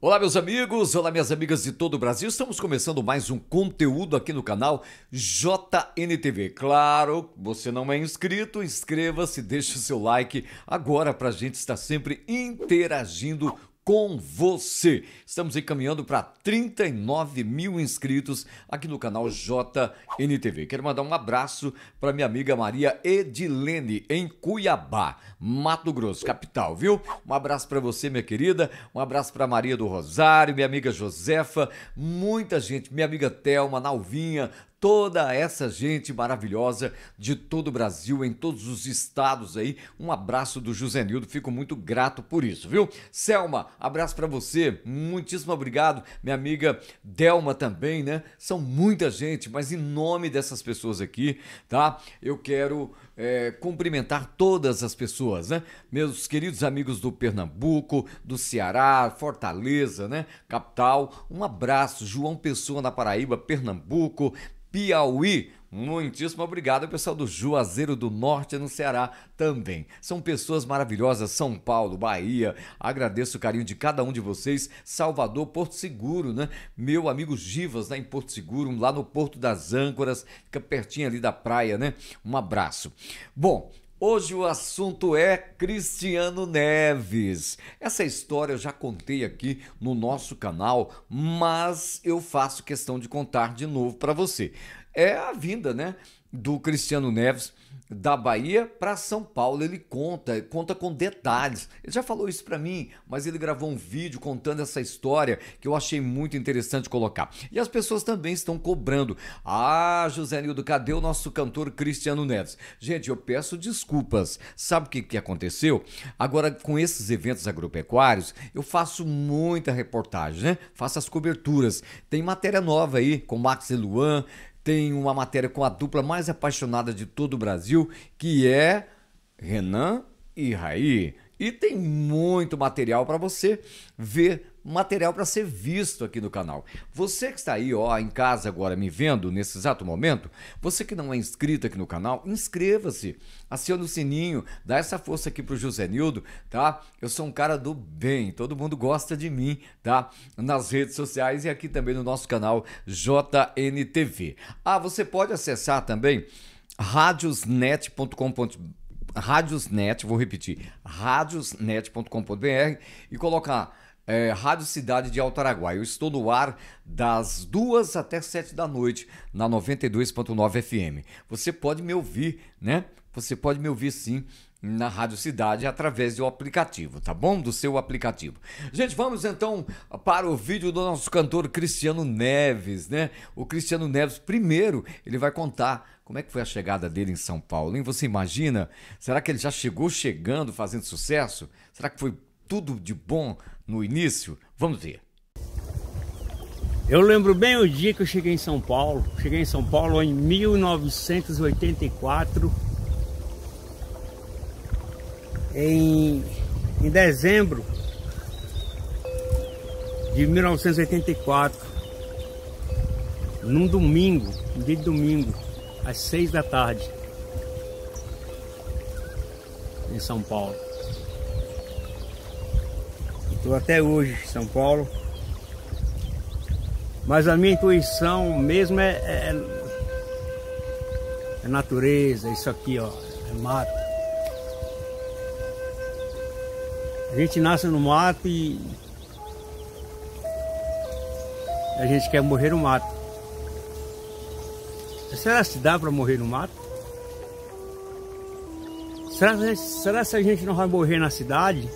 Olá, meus amigos, olá, minhas amigas de todo o Brasil. Estamos começando mais um conteúdo aqui no canal JNTV. Claro, você não é inscrito, inscreva-se, deixe o seu like agora para a gente estar sempre interagindo com você. Estamos encaminhando para 39 mil inscritos aqui no canal JNTV. Quero mandar um abraço para minha amiga Maria Edilene, em Cuiabá, Mato Grosso, capital, viu? Um abraço para você, minha querida. Um abraço para Maria do Rosário, minha amiga Josefa, muita gente, minha amiga Thelma, Nalvinha, toda essa gente maravilhosa de todo o Brasil, em todos os estados aí. Um abraço do José Nildo, fico muito grato por isso, viu? Selma, abraço para você, muitíssimo obrigado. Minha amiga Delma também, né? São muita gente, mas em nome dessas pessoas aqui, tá? Eu quero é, cumprimentar todas as pessoas, né? Meus queridos amigos do Pernambuco, do Ceará, Fortaleza, né? Capital. Um abraço, João Pessoa na Paraíba, Pernambuco, Piauí. Muitíssimo obrigado, pessoal do Juazeiro do Norte, no Ceará também. São pessoas maravilhosas, São Paulo, Bahia. Agradeço o carinho de cada um de vocês. Salvador, Porto Seguro, né? Meu amigo Givas, lá né? em Porto Seguro, lá no Porto das Âncoras, fica pertinho ali da praia, né? Um abraço. Bom, Hoje o assunto é Cristiano Neves. Essa história eu já contei aqui no nosso canal, mas eu faço questão de contar de novo para você. É a vinda, né, do Cristiano Neves da Bahia para São Paulo. Ele conta, conta com detalhes. Ele já falou isso para mim, mas ele gravou um vídeo contando essa história que eu achei muito interessante colocar. E as pessoas também estão cobrando. Ah, José Nildo, cadê o nosso cantor Cristiano Neves? Gente, eu peço desculpas. Sabe o que, que aconteceu? Agora, com esses eventos agropecuários, eu faço muita reportagem, né? Faço as coberturas. Tem matéria nova aí com Max e Luan, tem uma matéria com a dupla mais apaixonada de todo o Brasil, que é Renan e Raí. E tem muito material para você ver, material para ser visto aqui no canal. Você que está aí, ó, em casa agora me vendo nesse exato momento, você que não é inscrito aqui no canal, inscreva-se, acione o sininho, dá essa força aqui pro José Nildo, tá? Eu sou um cara do bem, todo mundo gosta de mim, tá? Nas redes sociais e aqui também no nosso canal JNTV. Ah, você pode acessar também radiosnet.com.br Radiosnet, vou repetir, radiosnet.com.br e colocar é, Rádio Cidade de Araguai. Eu estou no ar das duas até sete da noite na 92.9 FM. Você pode me ouvir, né? Você pode me ouvir sim na Rádio Cidade através do aplicativo, tá bom? Do seu aplicativo. Gente, vamos então para o vídeo do nosso cantor Cristiano Neves, né? O Cristiano Neves, primeiro, ele vai contar como é que foi a chegada dele em São Paulo. E você imagina? Será que ele já chegou chegando, fazendo sucesso? Será que foi tudo de bom no início? Vamos ver. Eu lembro bem o dia que eu cheguei em São Paulo. Cheguei em São Paulo em 1984 em, em dezembro de 1984, num domingo, um dia de domingo, às seis da tarde, em São Paulo. Estou até hoje em São Paulo, mas a minha intuição mesmo é, é, é natureza, isso aqui ó, é mato. A gente nasce no mato e a gente quer morrer no mato. Será que dá para morrer no mato? Será, que, será que a gente não vai morrer na cidade?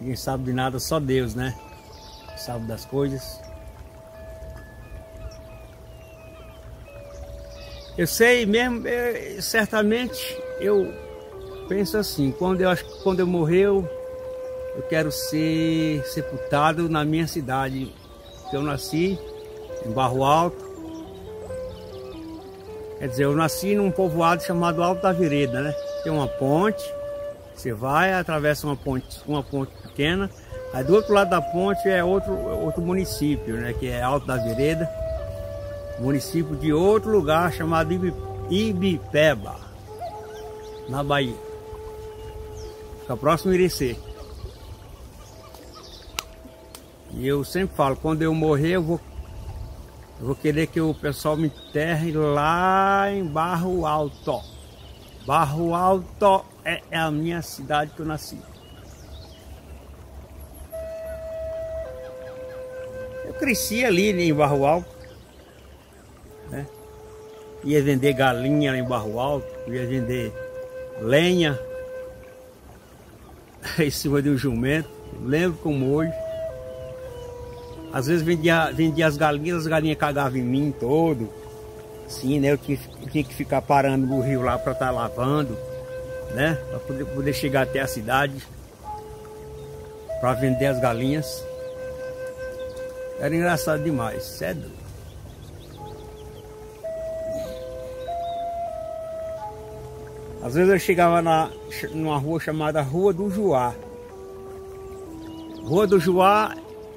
Ninguém sabe de nada, só Deus, né? Sabe das coisas. Eu sei mesmo, eu, é, certamente eu penso assim, quando eu, quando eu morrer, eu, quero ser sepultado na minha cidade, que eu nasci, em Barro Alto. Quer dizer, eu nasci num povoado chamado Alto da Vereda, né? Tem uma ponte, você vai, atravessa uma ponte, uma ponte pequena, aí do outro lado da ponte é outro, outro município, né? Que é Alto da Vereda, município de outro lugar chamado Ibipeba na Bahia. Fica próximo a Irecê. E eu sempre falo, quando eu morrer eu vou, eu vou querer que o pessoal me enterre lá em Barro Alto. Barro Alto é, é a minha cidade que eu nasci. Eu cresci ali né, em Barro Alto. Né? Ia vender galinha em Barro Alto, ia vender lenha em cima de um jumento, lembro como hoje. Às vezes vendia, vendia as galinhas, as galinhas cagavam em mim todo. Sim, né? Eu tinha, tinha que ficar parando no rio lá para estar tá lavando, né? Para poder, poder chegar até a cidade para vender as galinhas. Era engraçado demais, sério. Às vezes eu chegava na, numa rua chamada Rua do Juá. Rua do Juá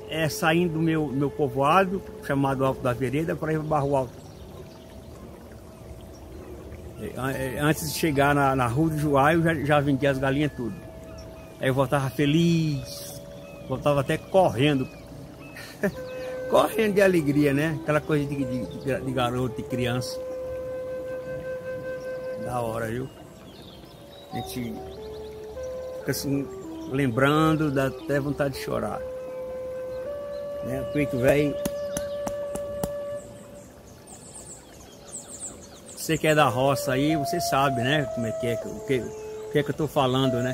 é saindo do meu, meu povoado, chamado Alto da Vereda, para ir para Barro Alto. É, é, antes de chegar na, na Rua do Juá, eu já, já vendia as galinhas tudo. Aí eu voltava feliz, voltava até correndo. correndo de alegria, né? Aquela coisa de, de, de garoto, de criança. Da hora, viu? A gente fica assim, lembrando, dá até vontade de chorar. Né? O peito velho. Você que é da roça aí, você sabe, né? Como é que é, o que, o que é que eu tô falando, né?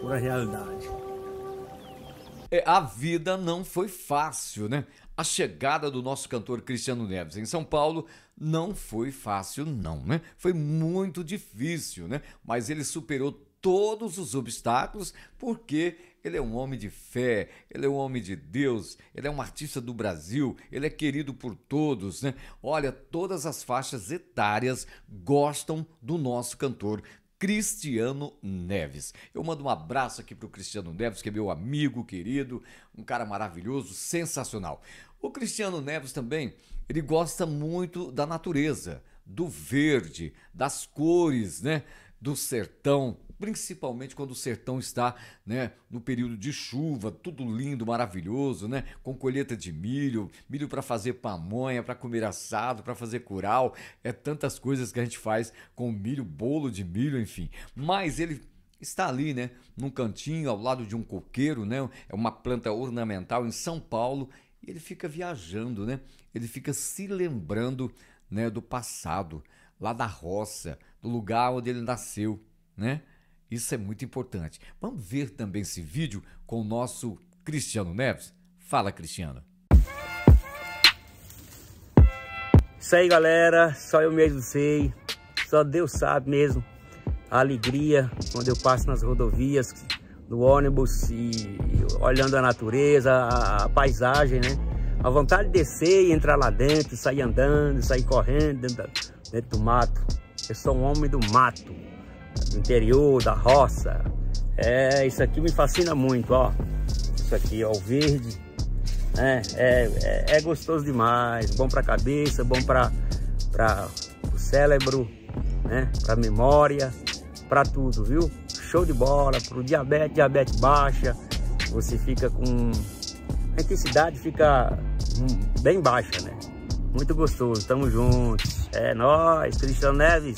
Pura realidade. É, a vida não foi fácil, né? a chegada do nosso cantor Cristiano Neves em São Paulo não foi fácil, não, né? Foi muito difícil, né? Mas ele superou todos os obstáculos porque ele é um homem de fé, ele é um homem de Deus, ele é um artista do Brasil, ele é querido por todos, né? Olha, todas as faixas etárias gostam do nosso cantor Cristiano Neves. Eu mando um abraço aqui para o Cristiano Neves, que é meu amigo querido, um cara maravilhoso, sensacional. O Cristiano Neves também, ele gosta muito da natureza, do verde, das cores, né? do sertão, principalmente quando o sertão está, né, no período de chuva, tudo lindo, maravilhoso, né, com colheita de milho, milho para fazer pamonha, para comer assado, para fazer curau, é tantas coisas que a gente faz com milho, bolo de milho, enfim. Mas ele está ali, né, num cantinho ao lado de um coqueiro, né? É uma planta ornamental em São Paulo e ele fica viajando, né? Ele fica se lembrando, né, do passado, lá da roça, lugar onde ele nasceu, né? Isso é muito importante. Vamos ver também esse vídeo com o nosso Cristiano Neves. Fala, Cristiano. Isso aí, galera. Só eu mesmo sei. Só Deus sabe mesmo a alegria quando eu passo nas rodovias no ônibus e, e olhando a natureza, a, a, paisagem, né? A vontade de descer e entrar lá dentro, sair andando, sair correndo dentro, dentro do mato. Eu sou um homem do mato, do interior, da roça. É, isso aqui me fascina muito, ó. Isso aqui, ó, o verde. Né? É, é, é gostoso demais, bom para a cabeça, bom para o cérebro, né? para memória, para tudo, viu? Show de bola, para o diabetes, diabetes baixa, você fica com... A intensidade fica hum, bem baixa, né? muito gostoso. Tamo junto. É nóis, Cristiano Neves.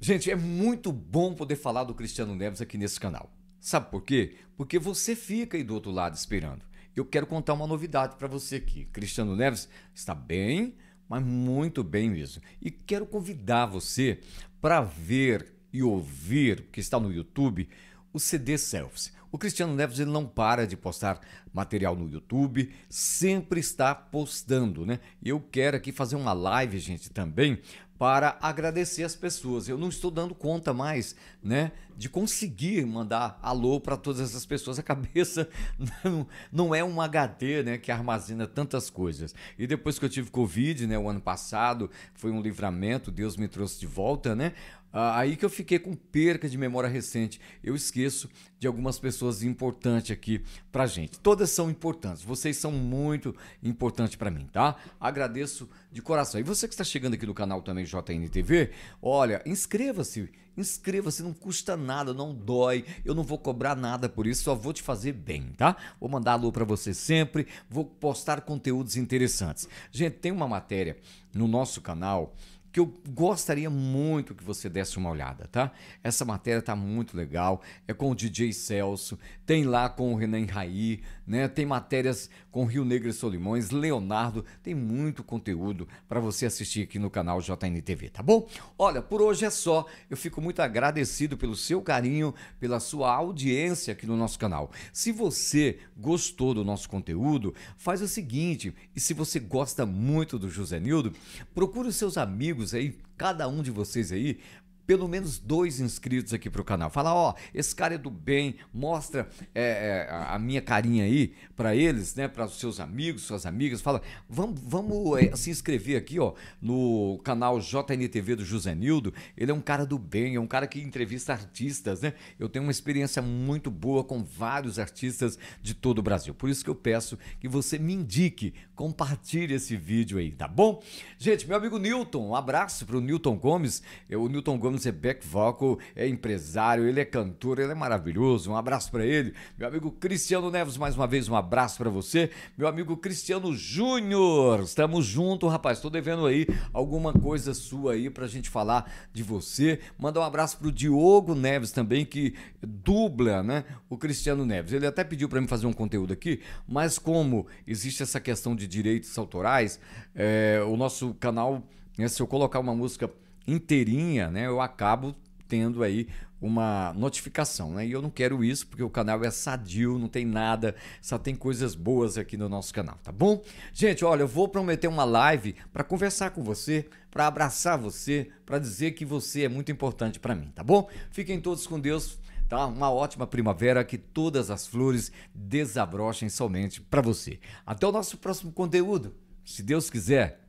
Gente, é muito bom poder falar do Cristiano Neves aqui nesse canal. Sabe por quê? Porque você fica aí do outro lado esperando. Eu quero contar uma novidade para você aqui. Cristiano Neves está bem, mas muito bem mesmo. E quero convidar você para ver e ouvir, que está no YouTube, o CD Selfies. O Cristiano Neves ele não para de postar material no YouTube, sempre está postando, né? Eu quero aqui fazer uma live, gente, também para agradecer as pessoas. Eu não estou dando conta mais, né, de conseguir mandar alô para todas essas pessoas. A cabeça não, não é um HD, né, que armazena tantas coisas. E depois que eu tive Covid, né, o ano passado, foi um livramento, Deus me trouxe de volta, né? Ah, aí que eu fiquei com perca de memória recente. Eu esqueço de algumas pessoas importantes aqui pra gente. Todas são importantes. Vocês são muito importantes para mim, tá? Agradeço de coração. E você que está chegando aqui no canal também JNTV, olha, inscreva-se. Inscreva-se, não custa nada, não dói. Eu não vou cobrar nada por isso, só vou te fazer bem, tá? Vou mandar alô para você sempre, vou postar conteúdos interessantes. Gente, tem uma matéria no nosso canal que eu gostaria muito que você desse uma olhada, tá? Essa matéria tá muito legal, é com o DJ Celso, tem lá com o Renan Raí, né? Tem matérias com Rio Negro e Solimões, Leonardo, tem muito conteúdo para você assistir aqui no canal JNTV, tá bom? Olha, por hoje é só. Eu fico muito agradecido pelo seu carinho, pela sua audiência aqui no nosso canal. Se você gostou do nosso conteúdo, faz o seguinte, e se você gosta muito do José Nildo, procure os seus amigos aí, cada um de vocês aí, pelo menos dois inscritos aqui pro canal. Fala, ó, esse cara é do bem, mostra é, é a minha carinha aí para eles, né? Para os seus amigos, suas amigas. Fala, vamos, vamos é, se inscrever aqui, ó, no canal JNTV do José Nildo. Ele é um cara do bem, é um cara que entrevista artistas, né? Eu tenho uma experiência muito boa com vários artistas de todo o Brasil. Por isso que eu peço que você me indique, compartilhe esse vídeo aí, tá bom? Gente, meu amigo Newton, um abraço pro Newton Gomes. Eu, é, o Newton Gomes Jones é back vocal, é empresário, ele é cantor, ele é maravilhoso. Um abraço para ele. Meu amigo Cristiano Neves, mais uma vez, um abraço para você. Meu amigo Cristiano Júnior, estamos juntos, rapaz. Tô devendo aí alguma coisa sua aí pra gente falar de você. Manda um abraço pro Diogo Neves também, que dubla, né? O Cristiano Neves. Ele até pediu para mim fazer um conteúdo aqui, mas como existe essa questão de direitos autorais, é, o nosso canal, né, se eu colocar uma música inteirinha, né, eu acabo tendo aí uma notificação, né? E eu não quero isso porque o canal é sadio, não tem nada, só tem coisas boas aqui no nosso canal, tá bom? Gente, olha, eu vou prometer uma live para conversar com você, para abraçar você, para dizer que você é muito importante para mim, tá bom? Fiquem todos com Deus, tá? Uma ótima primavera, que todas as flores desabrochem somente para você. Até o nosso próximo conteúdo. Se Deus quiser,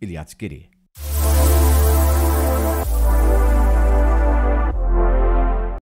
ele há de querer.